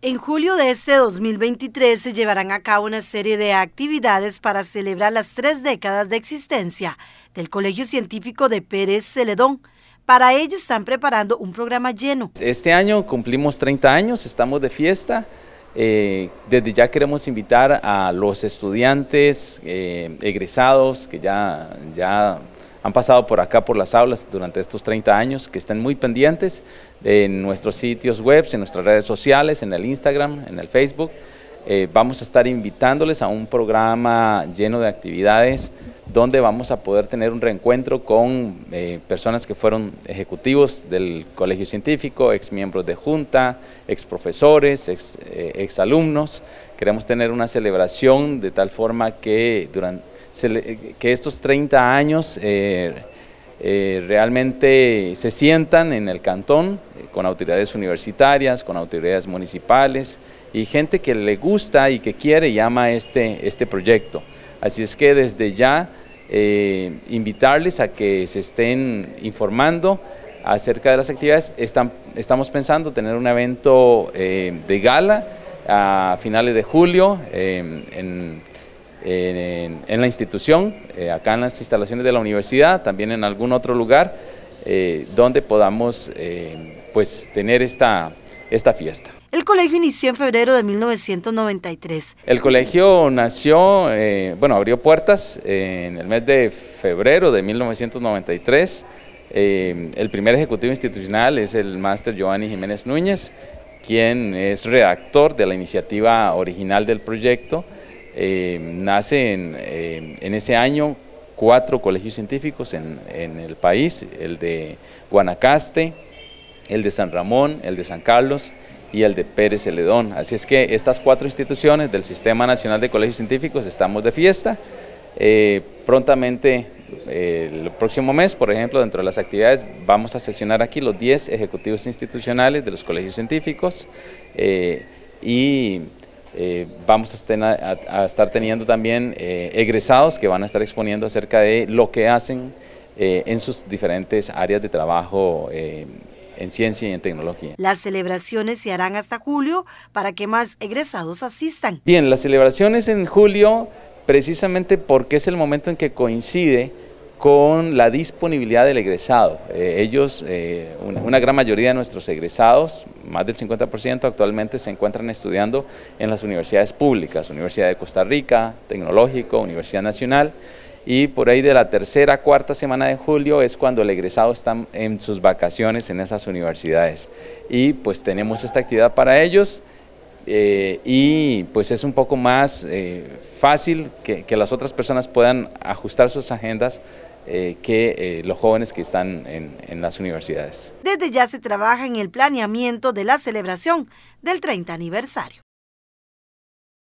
En julio de este 2023 se llevarán a cabo una serie de actividades para celebrar las tres décadas de existencia del Colegio Científico de Pérez Celedón. Para ello están preparando un programa lleno. Este año cumplimos 30 años, estamos de fiesta. Eh, desde ya queremos invitar a los estudiantes eh, egresados que ya, ya han pasado por acá, por las aulas durante estos 30 años, que estén muy pendientes en nuestros sitios web, en nuestras redes sociales, en el Instagram, en el Facebook. Eh, vamos a estar invitándoles a un programa lleno de actividades donde vamos a poder tener un reencuentro con eh, personas que fueron ejecutivos del colegio científico, ex miembros de junta, ex profesores, ex eh, alumnos. Queremos tener una celebración de tal forma que durante eh, que estos 30 años eh, eh, realmente se sientan en el cantón con autoridades universitarias, con autoridades municipales y gente que le gusta y que quiere y ama este, este proyecto. Así es que desde ya invitarles a que se estén informando acerca de las actividades. estamos pensando tener un evento de gala a finales de julio en en, la institución, eh, acá en las instalaciones de la universidad, también en algún otro lugar eh, donde podamos eh, pues, tener esta, fiesta. El colegio inició en febrero de 1993. El colegio nació, bueno, abrió puertas en el mes de febrero de 1993. el primer ejecutivo institucional es el máster Giovanni Jiménez Núñez, quien es redactor de la iniciativa original del proyecto. Eh, eh, en, ese año cuatro colegios científicos en, el país, el de Guanacaste, el de San Ramón, el de San Carlos y el de Pérez Celedón. Así es que estas cuatro instituciones del Sistema Nacional de Colegios Científicos estamos de fiesta. Eh, prontamente, el próximo mes, por ejemplo, dentro de las actividades, vamos a sesionar aquí los 10 ejecutivos institucionales de los colegios científicos y eh, vamos a, estar teniendo también eh, egresados que van a estar exponiendo acerca de lo que hacen eh, en sus diferentes áreas de trabajo en ciencia y en tecnología. Las celebraciones se harán hasta julio para que más egresados asistan. Bien, las celebraciones en julio precisamente porque es el momento en que coincide con la disponibilidad del egresado. ellos, una, gran mayoría de nuestros egresados, más del 50% actualmente se encuentran estudiando en las universidades públicas, Universidad de Costa Rica, Tecnológico, Universidad Nacional, y por ahí de la tercera, cuarta semana de julio es cuando el egresado está en sus vacaciones en esas universidades. Y pues tenemos esta actividad para ellos eh, y pues es un poco más eh, fácil que, las otras personas puedan ajustar sus agendas eh, que los jóvenes que están en las universidades. Desde ya se trabaja en el planeamiento de la celebración del 30 aniversario.